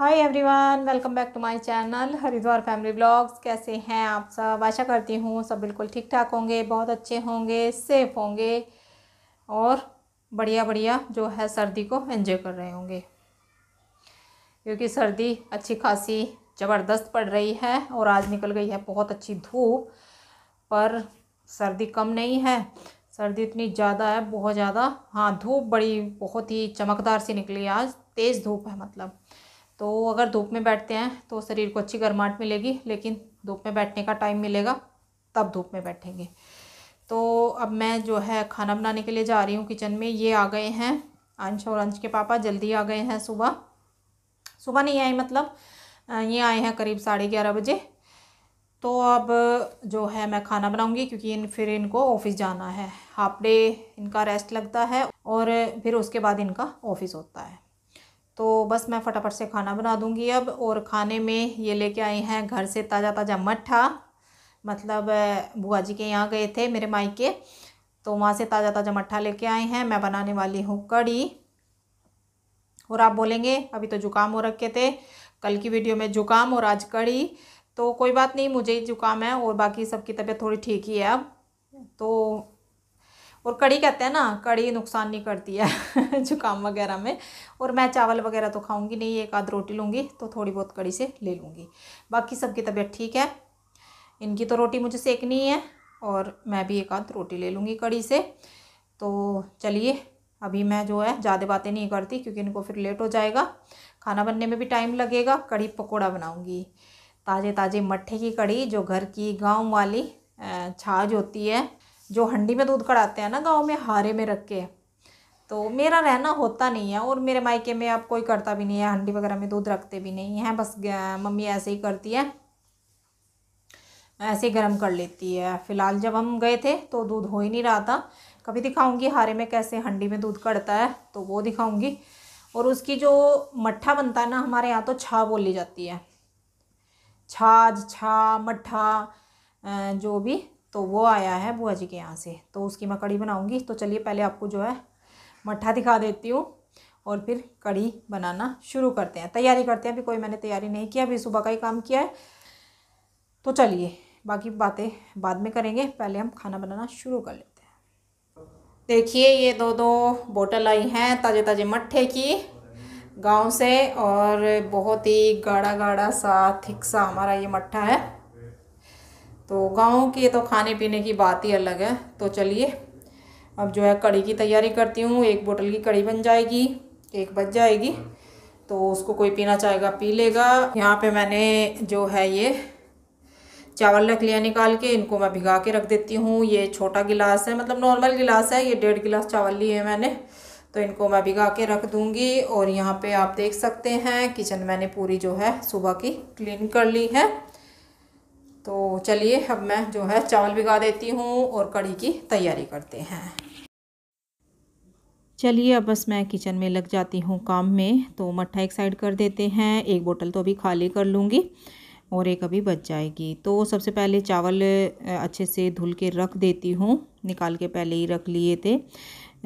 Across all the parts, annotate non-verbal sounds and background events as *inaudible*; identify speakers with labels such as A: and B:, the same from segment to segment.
A: hi everyone welcome back to my channel Haridwar family blogs कैसे हैं आप सब आशा करती हूँ सब बिल्कुल ठीक ठाक होंगे बहुत अच्छे होंगे सेफ होंगे और बढ़िया बढ़िया जो है सर्दी को एंजॉय कर रहे होंगे क्योंकि सर्दी अच्छी खासी ज़बरदस्त पड़ रही है और आज निकल गई है बहुत अच्छी धूप पर सर्दी कम नहीं है सर्दी इतनी ज़्यादा है बहुत ज़्यादा हाँ धूप बड़ी बहुत ही चमकदार सी निकली आज तेज़ धूप है मतलब तो अगर धूप में बैठते हैं तो शरीर को अच्छी गर्माहट मिलेगी लेकिन धूप में बैठने का टाइम मिलेगा तब धूप में बैठेंगे तो अब मैं जो है खाना बनाने के लिए जा रही हूँ किचन में ये आ गए हैं अंश और अंश के पापा जल्दी आ गए हैं सुबह सुबह नहीं आए मतलब ये आए हैं करीब साढ़े ग्यारह बजे तो अब जो है मैं खाना बनाऊंगी क्योंकि इन फिर इनको ऑफिस जाना है हाफ डे इनका रेस्ट लगता है और फिर उसके बाद इनका ऑफिस होता है तो बस मैं फटाफट से खाना बना दूँगी अब और खाने में ये लेके आए हैं घर से ताज़ा ताज़ा मट्ठा मतलब बुआ जी के यहाँ गए थे मेरे माई के तो वहाँ से ताज़ा ताज़ा मट्ठा लेके आए हैं मैं बनाने वाली हूँ कड़ी और आप बोलेंगे अभी तो जुकाम हो रखे थे कल की वीडियो में जुकाम और आज कड़ी तो कोई बात नहीं मुझे ही जुकाम है और बाकी सबकी तबीयत थोड़ी ठीक ही है अब तो और कड़ी कहते हैं ना कड़ी नुकसान नहीं करती है *laughs* जुकाम वगैरह में और मैं चावल वगैरह तो खाऊंगी नहीं एक आध रोटी लूँगी तो थोड़ी बहुत कड़ी से ले लूँगी बाकी सबकी तबीयत ठीक है इनकी तो रोटी मुझे सेकनी है और मैं भी एक आध रोटी ले लूँगी कड़ी से तो चलिए अभी मैं जो है ज़्यादा बातें नहीं करती क्योंकि इनको फिर लेट हो जाएगा खाना बनने में भी टाइम लगेगा कड़ी पकौड़ा बनाऊँगी ताज़े ताज़े मट्ठे की कड़ी जो घर की गाँव वाली छाछ होती है जो हंडी में दूध कढ़ाते हैं ना गाँव में हारे में रख के तो मेरा रहना होता नहीं है और मेरे मायके में अब कोई करता भी नहीं है हंडी वगैरह में दूध रखते भी नहीं हैं बस मम्मी ऐसे ही करती है ऐसे ही गर्म कर लेती है फ़िलहाल जब हम गए थे तो दूध हो ही नहीं रहा था कभी दिखाऊंगी हारे में कैसे हंडी में दूध कड़ता है तो वो दिखाऊंगी और उसकी जो मट्ठा बनता है ना हमारे यहाँ तो छा बोली जाती है छाछ छा मट्ठा जो भी तो वो आया है बुआ जी के यहाँ से तो उसकी मैं कड़ी बनाऊँगी तो चलिए पहले आपको जो है मट्ठा दिखा देती हूँ और फिर कड़ी बनाना शुरू करते हैं तैयारी करते हैं अभी कोई मैंने तैयारी नहीं किया अभी सुबह का ही काम किया है तो चलिए बाकी बातें बाद में करेंगे पहले हम खाना बनाना शुरू कर लेते हैं देखिए ये दो दो बोतल आई हैं ताज़े ताज़े मट्ठे की गांव से और बहुत ही गाढ़ा गाढ़ा सा थिक सा हमारा ये मट्ठा है तो गाँव के तो खाने पीने की बात ही अलग है तो चलिए अब जो है कड़ी की तैयारी करती हूँ एक बोतल की कड़ी बन जाएगी एक बच जाएगी तो उसको कोई पीना चाहेगा पी लेगा यहाँ पे मैंने जो है ये चावल रख लिया निकाल के इनको मैं भिगा के रख देती हूँ ये छोटा गिलास है मतलब नॉर्मल गिलास है ये डेढ़ गिलास चावल लिए है मैंने तो इनको मैं भिगा के रख दूँगी और यहाँ पर आप देख सकते हैं किचन मैंने पूरी जो है सुबह की क्लीन कर ली है तो चलिए अब मैं जो है चावल भिगा देती हूँ और कड़ी की तैयारी करते हैं चलिए अब बस मैं किचन में लग जाती हूँ काम में तो मट्ठा एक साइड कर देते हैं एक बोतल तो अभी खाली कर लूँगी और एक अभी बच जाएगी तो सबसे पहले चावल अच्छे से धुल के रख देती हूँ निकाल के पहले ही रख लिए थे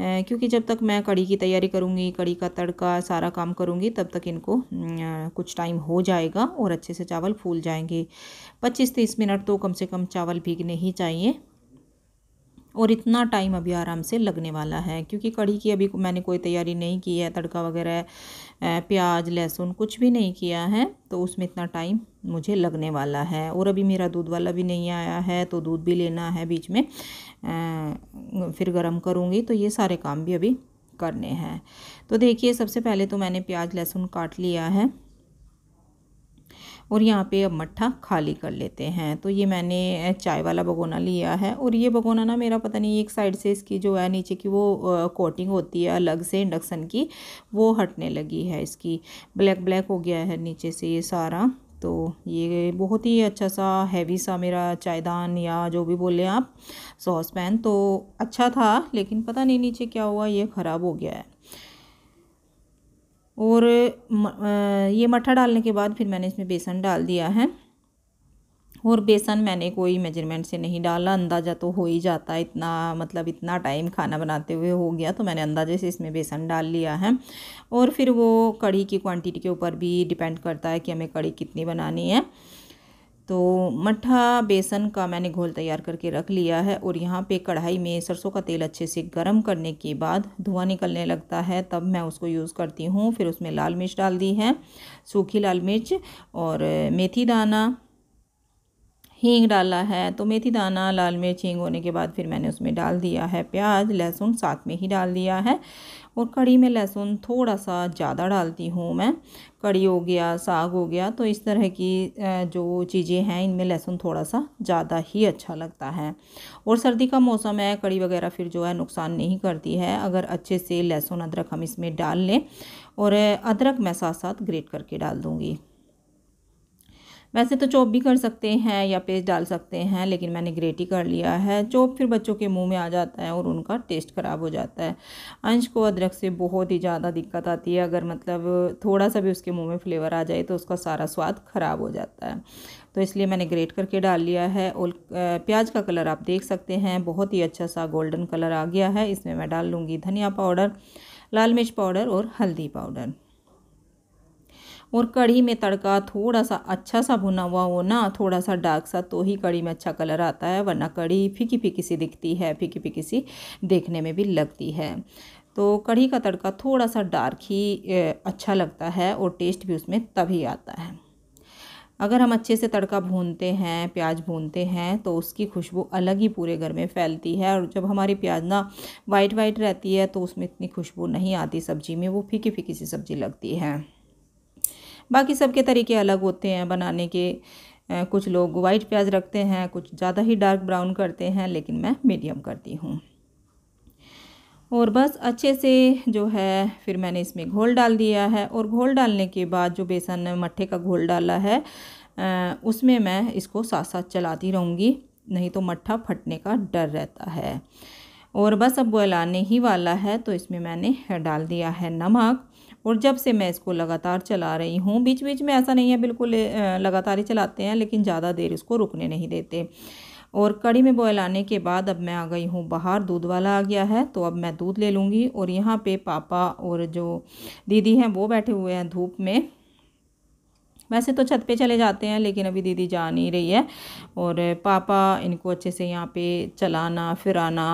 A: क्योंकि जब तक मैं कड़ी की तैयारी करूँगी कड़ी का तड़का सारा काम करूँगी तब तक इनको कुछ टाइम हो जाएगा और अच्छे से चावल फूल जाएंगे 25 तीस मिनट तो कम से कम चावल भीगने ही चाहिए और इतना टाइम अभी आराम से लगने वाला है क्योंकि कढ़ी की अभी मैंने कोई तैयारी नहीं की है तड़का वगैरह प्याज लहसुन कुछ भी नहीं किया है तो उसमें इतना टाइम मुझे लगने वाला है और अभी मेरा दूध वाला भी नहीं आया है तो दूध भी लेना है बीच में फिर गर्म करूँगी तो ये सारे काम भी अभी करने हैं तो देखिए सबसे पहले तो मैंने प्याज लहसुन काट लिया है और यहाँ पे अब मट्ठा खाली कर लेते हैं तो ये मैंने चाय वाला भगोना लिया है और ये भगोना ना मेरा पता नहीं एक साइड से इसकी जो है नीचे की वो कोटिंग होती है अलग से इंडक्शन की वो हटने लगी है इसकी ब्लैक ब्लैक हो गया है नीचे से ये सारा तो ये बहुत ही अच्छा सा हैवी सा मेरा चायदान या जो भी बोले आप सॉस पैन तो अच्छा था लेकिन पता नहीं नीचे क्या हुआ ये ख़राब हो गया है और ये मठा डालने के बाद फिर मैंने इसमें बेसन डाल दिया है और बेसन मैंने कोई मेजरमेंट से नहीं डाला अंदाज़ा तो हो ही जाता है इतना मतलब इतना टाइम खाना बनाते हुए हो गया तो मैंने अंदाजे से इसमें बेसन डाल लिया है और फिर वो कड़ी की क्वांटिटी के ऊपर भी डिपेंड करता है कि हमें कड़ी कितनी बनानी है तो मठा बेसन का मैंने घोल तैयार करके रख लिया है और यहाँ पे कढ़ाई में सरसों का तेल अच्छे से गर्म करने के बाद धुआं निकलने लगता है तब मैं उसको यूज़ करती हूँ फिर उसमें लाल मिर्च डाल दी है सूखी लाल मिर्च और मेथी दाना हींग डाला है तो मेथी दाना लाल मिर्च हींग होने के बाद फिर मैंने उसमें डाल दिया है प्याज लहसुन साथ में ही डाल दिया है और कड़ी में लहसुन थोड़ा सा ज़्यादा डालती हूँ मैं कड़ी हो गया साग हो गया तो इस तरह की जो चीज़ें हैं इनमें लहसुन थोड़ा सा ज़्यादा ही अच्छा लगता है और सर्दी का मौसम है कड़ी वगैरह फिर जो है नुकसान नहीं करती है अगर अच्छे से लहसुन अदरक हम इसमें डाल लें और अदरक मैं साथ साथ ग्रेट करके डाल दूँगी वैसे तो चॉप भी कर सकते हैं या पेस्ट डाल सकते हैं लेकिन मैंने ग्रेट ही कर लिया है चॉप फिर बच्चों के मुंह में आ जाता है और उनका टेस्ट ख़राब हो जाता है अंश को अदरक से बहुत ही ज़्यादा दिक्कत आती है अगर मतलब थोड़ा सा भी उसके मुँह में फ्लेवर आ जाए तो उसका सारा स्वाद ख़राब हो जाता है तो इसलिए मैंने ग्रेट करके डाल लिया है और प्याज का कलर आप देख सकते हैं बहुत ही अच्छा सा गोल्डन कलर आ गया है इसमें मैं डाल लूँगी धनिया पाउडर लाल मिर्च पाउडर और हल्दी पाउडर और कढ़ी में तड़का थोड़ा सा अच्छा सा भुना हुआ हो ना थोड़ा सा डार्क सा तो ही कढ़ी में अच्छा कलर आता है वरना कढ़ी फीकी फीकी सी दिखती है फीकी फीकी सी देखने में भी लगती है तो कढ़ी का तड़का थोड़ा सा डार्क ही अच्छा लगता है और टेस्ट भी उसमें तभी आता है अगर हम अच्छे से तड़का भूनते हैं प्याज भूनते हैं तो उसकी खुशबू अलग ही पूरे घर में फैलती है और जब हमारी प्याज ना वाइट वाइट रहती है तो उसमें इतनी खुशबू नहीं आती सब्ज़ी में वो फीकी फीकी सी सब्ज़ी लगती है बाकी सबके तरीके अलग होते हैं बनाने के कुछ लोग वाइट प्याज रखते हैं कुछ ज़्यादा ही डार्क ब्राउन करते हैं लेकिन मैं मीडियम करती हूँ और बस अच्छे से जो है फिर मैंने इसमें घोल डाल दिया है और घोल डालने के बाद जो बेसन मट्ठे का घोल डाला है उसमें मैं इसको साथ साथ चलाती रहूँगी नहीं तो मट्ठा फटने का डर रहता है और बस अब बॉयल आने ही वाला है तो इसमें मैंने डाल दिया है नमक और जब से मैं इसको लगातार चला रही हूँ बीच बीच में ऐसा नहीं है बिल्कुल लगातार ही चलाते हैं लेकिन ज़्यादा देर इसको रुकने नहीं देते और कड़ी में बॉयल आने के बाद अब मैं आ गई हूँ बाहर दूध वाला आ गया है तो अब मैं दूध ले लूँगी और यहाँ पे पापा और जो दीदी हैं वो बैठे हुए हैं धूप में वैसे तो छत पे चले जाते हैं लेकिन अभी दीदी जा नहीं रही है और पापा इनको अच्छे से यहाँ पे चलाना फिराना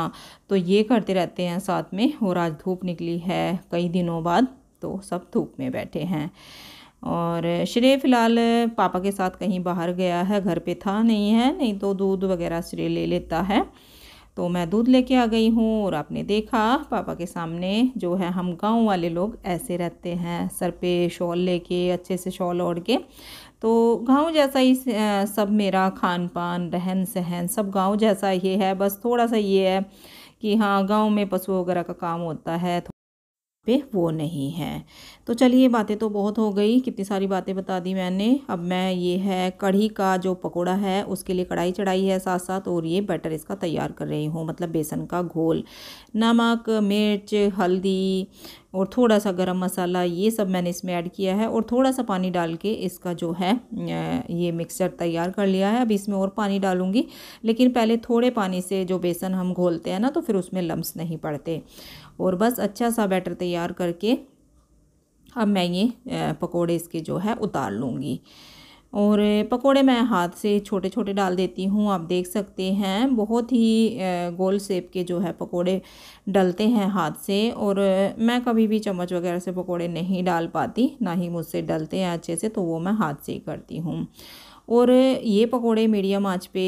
A: तो ये करते रहते हैं साथ में और आज धूप निकली है कई दिनों बाद तो सब धूप में बैठे हैं और श्रेय फ़िलहाल पापा के साथ कहीं बाहर गया है घर पे था नहीं है नहीं तो दूध वगैरह श्रेय ले लेता है तो मैं दूध लेके आ गई हूँ और आपने देखा पापा के सामने जो है हम गांव वाले लोग ऐसे रहते हैं सर पे शॉल लेके अच्छे से शॉल ओढ़ के तो गांव जैसा ही सब मेरा खान पान रहन सहन सब गांव जैसा ये है बस थोड़ा सा ये है कि हाँ गांव में पशु वगैरह का काम होता है पे वो नहीं है तो चलिए बातें तो बहुत हो गई कितनी सारी बातें बता दी मैंने अब मैं ये है कढ़ी का जो पकोड़ा है उसके लिए कढ़ाई चढ़ाई है साथ साथ और ये बैटर इसका तैयार कर रही हूँ मतलब बेसन का घोल नमक मिर्च हल्दी और थोड़ा सा गरम मसाला ये सब मैंने इसमें ऐड किया है और थोड़ा सा पानी डाल के इसका जो है ये मिक्सचर तैयार कर लिया है अब इसमें और पानी डालूंगी लेकिन पहले थोड़े पानी से जो बेसन हम घोलते हैं ना तो फिर उसमें लम्स नहीं पड़ते और बस अच्छा सा बैटर तैयार करके अब मैं ये पकौड़े इसके जो है उतार लूँगी और पकोड़े मैं हाथ से छोटे छोटे डाल देती हूँ आप देख सकते हैं बहुत ही गोल सेप के जो है पकोड़े डलते हैं हाथ से और मैं कभी भी चम्मच वगैरह से पकोड़े नहीं डाल पाती ना ही मुझसे डलते हैं अच्छे से तो वो मैं हाथ से ही करती हूँ और ये पकोड़े मीडियम आंच पे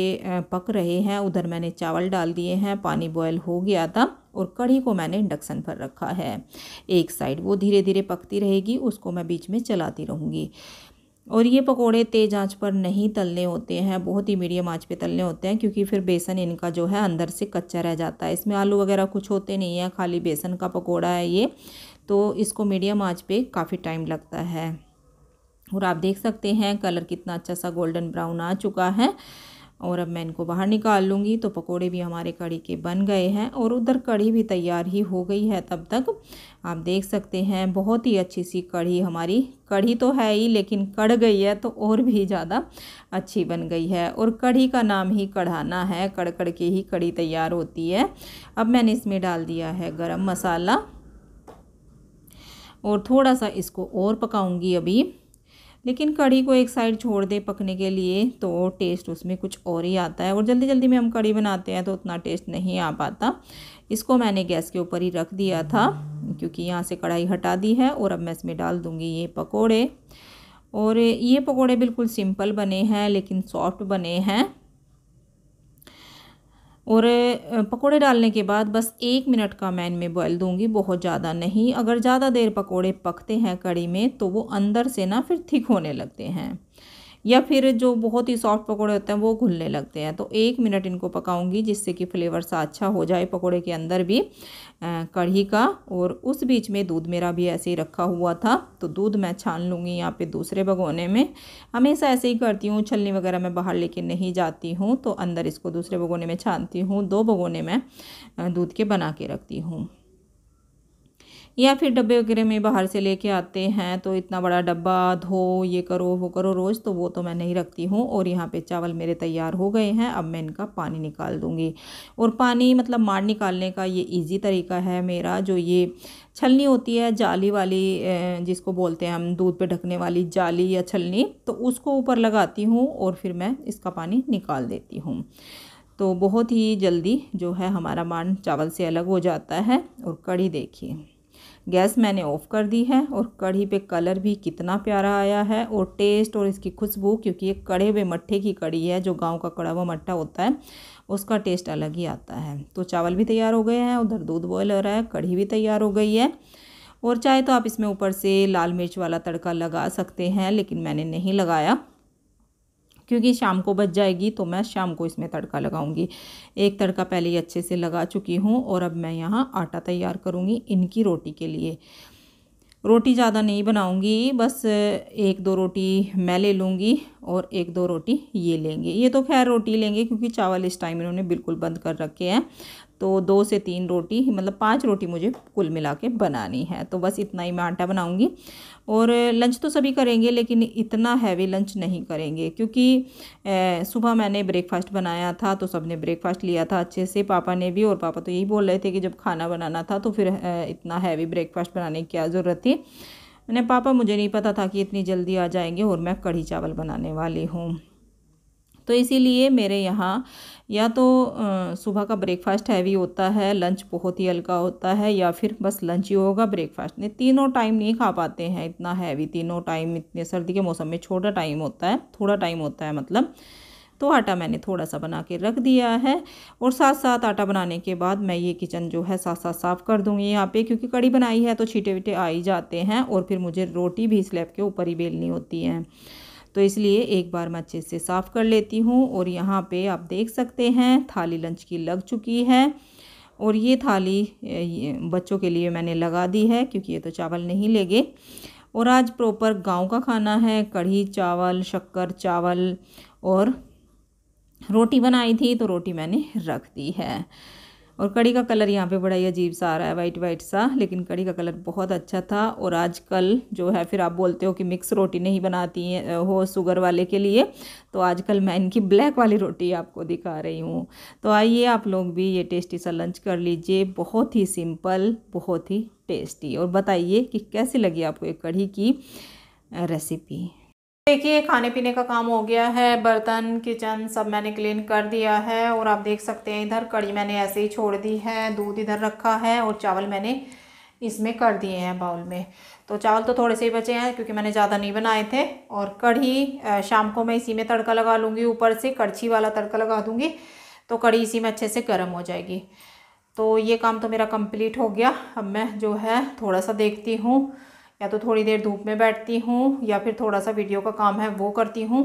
A: पक रहे हैं उधर मैंने चावल डाल दिए हैं पानी बॉयल हो गया था और कढ़ी को मैंने इंडक्शन पर रखा है एक साइड वो धीरे धीरे पकती रहेगी उसको मैं बीच में चलाती रहूँगी और ये पकोड़े तेज़ आंच पर नहीं तलने होते हैं बहुत ही मीडियम आंच पे तलने होते हैं क्योंकि फिर बेसन इनका जो है अंदर से कच्चा रह जाता है इसमें आलू वगैरह कुछ होते नहीं है खाली बेसन का पकोड़ा है ये तो इसको मीडियम आंच पे काफ़ी टाइम लगता है और आप देख सकते हैं कलर कितना अच्छा सा गोल्डन ब्राउन आ चुका है और अब मैं इनको बाहर निकाल लूँगी तो पकोड़े भी हमारे कड़ी के बन गए हैं और उधर कड़ी भी तैयार ही हो गई है तब तक आप देख सकते हैं बहुत ही अच्छी सी कड़ी हमारी कढ़ी तो है ही लेकिन कड़ गई है तो और भी ज़्यादा अच्छी बन गई है और कढ़ी का नाम ही कढ़ाना है कड़ कड़ के ही कड़ी तैयार होती है अब मैंने इसमें डाल दिया है गरम मसाला और थोड़ा सा इसको और पकाऊंगी अभी लेकिन कड़ी को एक साइड छोड़ दे पकने के लिए तो टेस्ट उसमें कुछ और ही आता है और जल्दी जल्दी में हम कड़ी बनाते हैं तो उतना टेस्ट नहीं आ पाता इसको मैंने गैस के ऊपर ही रख दिया था क्योंकि यहाँ से कढ़ाई हटा दी है और अब मैं इसमें डाल दूँगी ये पकौड़े और ये पकौड़े बिल्कुल सिंपल बने हैं लेकिन सॉफ्ट बने हैं और पकोड़े डालने के बाद बस एक मिनट का मैं इनमें बॉयल दूंगी बहुत ज़्यादा नहीं अगर ज़्यादा देर पकोड़े पकते हैं कड़ी में तो वो अंदर से ना फिर थिक होने लगते हैं या फिर जो बहुत ही सॉफ्ट पकौड़े होते हैं वो घुलने लगते हैं तो एक मिनट इनको पकाऊंगी जिससे कि फ्लेवर सा अच्छा हो जाए पकौड़े के अंदर भी कढ़ी का और उस बीच में दूध मेरा भी ऐसे ही रखा हुआ था तो दूध मैं छान लूँगी यहाँ पे दूसरे भगोने में हमेशा ऐसे ही करती हूँ छलनी वगैरह मैं बाहर लेके नहीं जाती हूँ तो अंदर इसको दूसरे भगोने में छानती हूँ दो भगोने में दूध के बना के रखती हूँ या फिर डब्बे वगैरह में बाहर से लेके आते हैं तो इतना बड़ा डब्बा धो ये करो वो करो रोज़ तो वो तो मैं नहीं रखती हूँ और यहाँ पे चावल मेरे तैयार हो गए हैं अब मैं इनका पानी निकाल दूँगी और पानी मतलब माड निकालने का ये ईजी तरीका है मेरा जो ये छलनी होती है जाली वाली जिसको बोलते हैं हम दूध पे ढकने वाली जाली या छलनी तो उसको ऊपर लगाती हूँ और फिर मैं इसका पानी निकाल देती हूँ तो बहुत ही जल्दी जो है हमारा मान चावल से अलग हो जाता है और कड़ी देखिए गैस मैंने ऑफ़ कर दी है और कढ़ी पे कलर भी कितना प्यारा आया है और टेस्ट और इसकी खुशबू क्योंकि ये कड़े हुए मट्ठे की कड़ी है जो गाँव का कड़ा हुआ मट्ठा होता है उसका टेस्ट अलग ही आता है तो चावल भी तैयार हो गए हैं उधर दूध बॉयल हो रहा है कढ़ी भी तैयार हो गई है और चाहे तो आप इसमें ऊपर से लाल मिर्च वाला तड़का लगा सकते हैं लेकिन मैंने नहीं लगाया क्योंकि शाम को बच जाएगी तो मैं शाम को इसमें तड़का लगाऊंगी एक तड़का पहले ही अच्छे से लगा चुकी हूँ और अब मैं यहाँ आटा तैयार करूँगी इनकी रोटी के लिए रोटी ज़्यादा नहीं बनाऊंगी बस एक दो रोटी मैं ले लूँगी और एक दो रोटी ये लेंगे ये तो खैर रोटी लेंगे क्योंकि चावल इस टाइम इन्होंने बिल्कुल बंद कर रखे हैं तो दो से तीन रोटी मतलब पांच रोटी मुझे कुल मिला के बनानी है तो बस इतना ही मैं आटा बनाऊँगी और लंच तो सभी करेंगे लेकिन इतना हैवी लंच नहीं करेंगे क्योंकि सुबह मैंने ब्रेकफास्ट बनाया था तो सब ने ब्रेकफास्ट लिया था अच्छे से पापा ने भी और पापा तो यही बोल रहे थे कि जब खाना बनाना था तो फिर इतना हैवी ब्रेकफास्ट बनाने की क्या ज़रूरत थी मैंने पापा मुझे नहीं पता था कि इतनी जल्दी आ जाएंगे और मैं कढ़ी चावल बनाने वाली हूँ तो इसीलिए मेरे यहाँ या तो सुबह का ब्रेकफास्ट हैवी होता है लंच बहुत ही हल्का होता है या फिर बस लंच ही होगा ब्रेकफास्ट नहीं तीनों टाइम नहीं खा पाते हैं इतना हैवी तीनों टाइम इतने सर्दी के मौसम में छोटा टाइम होता है थोड़ा टाइम होता है मतलब तो आटा मैंने थोड़ा सा बना के रख दिया है और साथ साथ आटा बनाने के बाद मैं ये किचन जो है साथ साथ साफ़ कर दूँगी यहाँ पे क्योंकि कड़ी बनाई है तो छीटे वीटे आ ही जाते हैं और फिर मुझे रोटी भी स्लैब के ऊपर ही बेलनी होती है तो इसलिए एक बार मैं अच्छे से साफ़ कर लेती हूँ और यहाँ पे आप देख सकते हैं थाली लंच की लग चुकी है और ये थाली बच्चों के लिए मैंने लगा दी है क्योंकि ये तो चावल नहीं लेंगे और आज प्रॉपर गांव का खाना है कढ़ी चावल शक्कर चावल और रोटी बनाई थी तो रोटी मैंने रख दी है और कड़ी का कलर यहाँ पे बड़ा ही अजीब सा आ रहा है वाइट वाइट सा लेकिन कड़ी का कलर बहुत अच्छा था और आजकल जो है फिर आप बोलते हो कि मिक्स रोटी नहीं बनाती हैं हो शुगर वाले के लिए तो आजकल मैं इनकी ब्लैक वाली रोटी आपको दिखा रही हूँ तो आइए आप लोग भी ये टेस्टी सा लंच कर लीजिए बहुत ही सिंपल बहुत ही टेस्टी और बताइए कि कैसी लगी आपको ये कढ़ी की रेसिपी देखिए खाने पीने का काम हो गया है बर्तन किचन सब मैंने क्लीन कर दिया है और आप देख सकते हैं इधर कड़ी मैंने ऐसे ही छोड़ दी है दूध इधर रखा है और चावल मैंने इसमें कर दिए हैं बाउल में तो चावल तो थोड़े से ही बचे हैं क्योंकि मैंने ज़्यादा नहीं बनाए थे और कढ़ी शाम को मैं इसी में तड़का लगा लूँगी ऊपर से कड़छी वाला तड़का लगा दूँगी तो कढ़ी इसी में अच्छे से गर्म हो जाएगी तो ये काम तो मेरा कंप्लीट हो गया अब मैं जो है थोड़ा सा देखती हूँ या तो थोड़ी देर धूप में बैठती हूँ या फिर थोड़ा सा वीडियो का काम है वो करती हूँ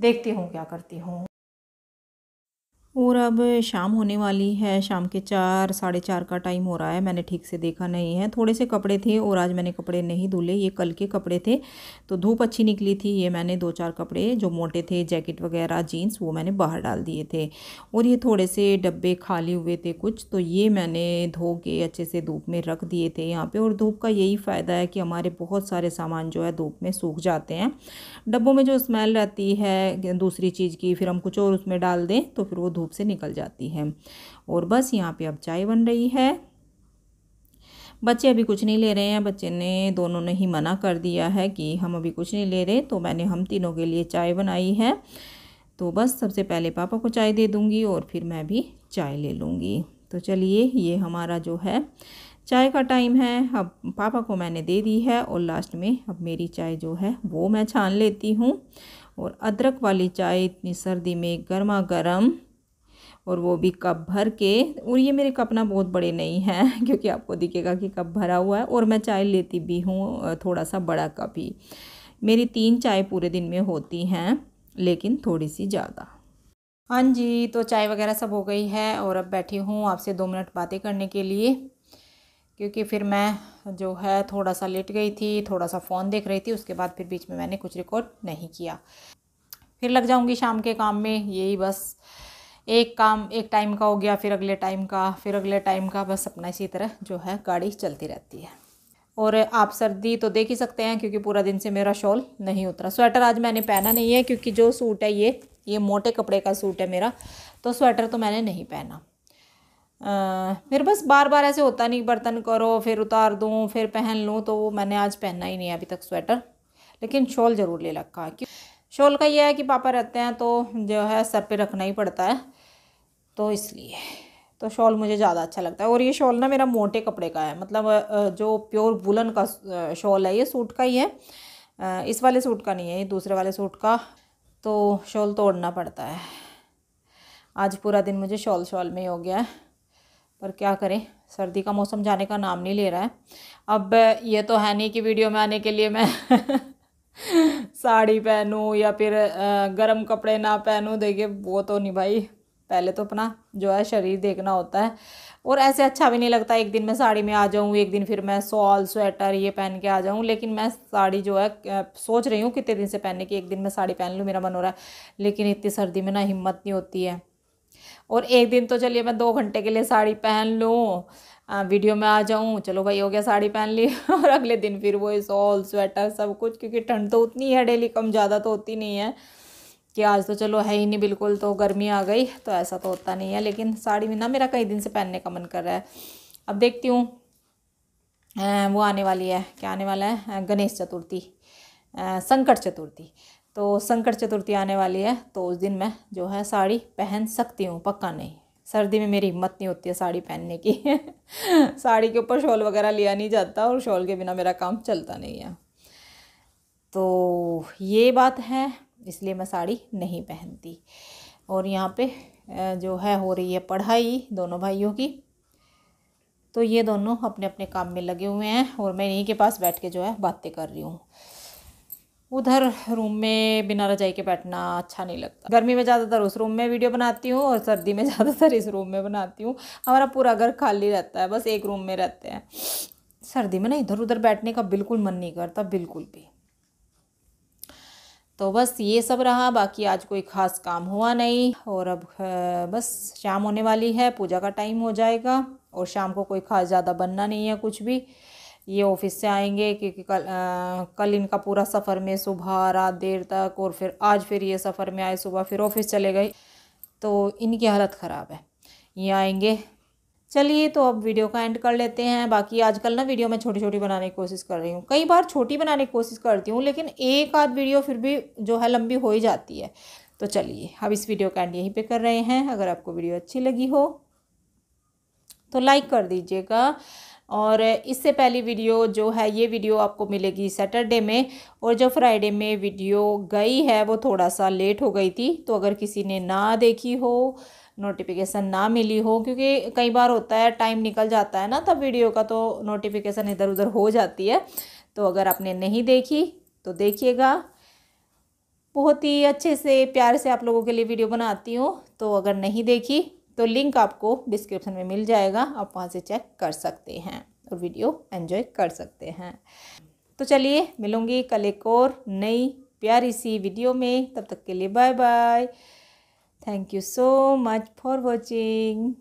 A: देखती हूँ क्या करती हूँ और अब शाम होने वाली है शाम के चार साढ़े चार का टाइम हो रहा है मैंने ठीक से देखा नहीं है थोड़े से कपड़े थे और आज मैंने कपड़े नहीं धुले ये कल के कपड़े थे तो धूप अच्छी निकली थी ये मैंने दो चार कपड़े जो मोटे थे जैकेट वगैरह जीन्स वो मैंने बाहर डाल दिए थे और ये थोड़े से डब्बे खाली हुए थे कुछ तो ये मैंने धो के अच्छे से धूप में रख दिए थे यहाँ पर और धूप का यही फ़ायदा है कि हमारे बहुत सारे सामान जो है धूप में सूख जाते हैं डब्बों में जो स्मेल रहती है दूसरी चीज़ की फिर हम कुछ और उसमें डाल दें तो फिर वो धूप रूप से निकल जाती है और बस यहाँ पे अब चाय बन रही है बच्चे अभी कुछ नहीं ले रहे हैं बच्चे ने दोनों ने ही मना कर दिया है कि हम अभी कुछ नहीं ले रहे तो मैंने हम तीनों के लिए चाय बनाई है तो बस सबसे पहले पापा को चाय दे दूँगी और फिर मैं भी चाय ले लूँगी तो चलिए ये हमारा जो है चाय का टाइम है अब पापा को मैंने दे दी है और लास्ट में अब मेरी चाय जो है वो मैं छान लेती हूँ और अदरक वाली चाय इतनी सर्दी में गर्मा गर्म और वो भी कप भर के और ये मेरे कप ना बहुत बड़े नहीं हैं *laughs* क्योंकि आपको दिखेगा कि कप भरा हुआ है और मैं चाय लेती भी हूँ थोड़ा सा बड़ा कप ही मेरी तीन चाय पूरे दिन में होती हैं लेकिन थोड़ी सी ज़्यादा हाँ जी तो चाय वगैरह सब हो गई है और अब बैठी हूँ आपसे दो मिनट बातें करने के लिए क्योंकि फिर मैं जो है थोड़ा सा लेट गई थी थोड़ा सा फ़ोन देख रही थी उसके बाद फिर बीच में मैंने कुछ रिकॉर्ड नहीं किया फिर लग जाऊँगी शाम के काम में यही बस एक काम एक टाइम का हो गया फिर अगले टाइम का फिर अगले टाइम का बस अपना इसी तरह जो है गाड़ी चलती रहती है और आप सर्दी तो देख ही सकते हैं क्योंकि पूरा दिन से मेरा शॉल नहीं उतरा स्वेटर आज मैंने पहना नहीं है क्योंकि जो सूट है ये ये मोटे कपड़े का सूट है मेरा तो स्वेटर तो मैंने नहीं पहना फिर बस बार बार ऐसे होता नहीं बर्तन करो फिर उतार दूँ फिर पहन लूँ तो वो मैंने आज पहना ही नहीं अभी तक स्वेटर लेकिन शॉल ज़रूर ले रखा है शॉल का ये है कि पापा रहते हैं तो जो है सर पे रखना ही पड़ता है तो इसलिए तो शॉल मुझे ज़्यादा अच्छा लगता है और ये शॉल ना मेरा मोटे कपड़े का है मतलब जो प्योर वुलन का शॉल है ये सूट का ही है इस वाले सूट का नहीं है ये दूसरे वाले सूट का तो शॉल तोड़ना पड़ता है आज पूरा दिन मुझे शॉल शॉल में ही हो गया है पर क्या करें सर्दी का मौसम जाने का नाम नहीं ले रहा है अब ये तो है नहीं कि वीडियो में आने के लिए मैं *laughs* साड़ी पहनूँ या फिर गर्म कपड़े ना पहनूँ देखिए वो तो नहीं भाई पहले तो अपना जो है शरीर देखना होता है और ऐसे अच्छा भी नहीं लगता एक दिन मैं साड़ी में आ जाऊँ एक दिन फिर मैं सॉल स्वेटर ये पहन के आ जाऊँ लेकिन मैं साड़ी जो है सोच रही हूँ कितने दिन से पहनने की एक दिन मैं साड़ी पहन लूँ मेरा मन हो रहा है लेकिन इतनी सर्दी में ना हिम्मत नहीं होती है और एक दिन तो चलिए मैं दो घंटे के लिए साड़ी पहन लूँ वीडियो में आ जाऊँ चलो भाई हो गया साड़ी पहन ली *laughs* और अगले दिन फिर वो सॉल स्वेटर सब कुछ क्योंकि ठंड तो उतनी है डेली कम ज़्यादा तो होती नहीं है कि आज तो चलो है ही नहीं बिल्कुल तो गर्मी आ गई तो ऐसा तो होता नहीं है लेकिन साड़ी में ना मेरा कई दिन से पहनने का मन कर रहा है अब देखती हूँ वो आने वाली है क्या आने वाला है गणेश चतुर्थी संकट चतुर्थी तो संकट चतुर्थी आने वाली है तो उस दिन मैं जो है साड़ी पहन सकती हूँ पक्का नहीं सर्दी में मेरी हिम्मत नहीं होती है साड़ी पहनने की *laughs* साड़ी के ऊपर शॉल वगैरह लिया नहीं जाता और शॉल के बिना मेरा काम चलता नहीं है तो ये बात है इसलिए मैं साड़ी नहीं पहनती और यहाँ पे जो है हो रही है पढ़ाई दोनों भाइयों की तो ये दोनों अपने अपने काम में लगे हुए हैं और मैं इन्हीं के पास बैठ के जो है बातें कर रही हूँ उधर रूम में बिना रजाई के बैठना अच्छा नहीं लगता गर्मी में ज़्यादातर उस रूम में वीडियो बनाती हूँ और सर्दी में *laughs* ज़्यादातर इस रूम में बनाती हूँ हमारा पूरा घर खाली रहता है बस एक रूम में रहते हैं सर्दी में ना इधर उधर बैठने का बिल्कुल मन नहीं करता बिल्कुल भी तो बस ये सब रहा बाकी आज कोई ख़ास काम हुआ नहीं और अब बस शाम होने वाली है पूजा का टाइम हो जाएगा और शाम को कोई ख़ास ज़्यादा बनना नहीं है कुछ भी ये ऑफिस से आएंगे क्योंकि कल आ, कल इनका पूरा सफ़र में सुबह रात देर तक और फिर आज फिर ये सफ़र में आए सुबह फिर ऑफिस चले गए तो इनकी हालत ख़राब है ये आएंगे चलिए तो अब वीडियो का एंड कर लेते हैं बाकी आजकल ना वीडियो मैं छोटी छोटी बनाने की कोशिश कर रही हूँ कई बार छोटी बनाने की कोशिश करती हूँ लेकिन एक आध वीडियो फिर भी जो है लंबी हो ही जाती है तो चलिए अब इस वीडियो का एंड यहीं पे कर रहे हैं अगर आपको वीडियो अच्छी लगी हो तो लाइक कर दीजिएगा और इससे पहली वीडियो जो है ये वीडियो आपको मिलेगी सैटरडे में और जो फ्राइडे में वीडियो गई है वो थोड़ा सा लेट हो गई थी तो अगर किसी ने ना देखी हो नोटिफिकेशन ना मिली हो क्योंकि कई बार होता है टाइम निकल जाता है ना तब वीडियो का तो नोटिफिकेशन इधर उधर हो जाती है तो अगर आपने नहीं देखी तो देखिएगा बहुत ही अच्छे से प्यार से आप लोगों के लिए वीडियो बनाती हूँ तो अगर नहीं देखी तो लिंक आपको डिस्क्रिप्शन में मिल जाएगा आप वहाँ से चेक कर सकते हैं और वीडियो एंजॉय कर सकते हैं तो चलिए मिलूँगी कल एक और नई प्यारी सी वीडियो में तब तक के लिए bye bye thank you so much for watching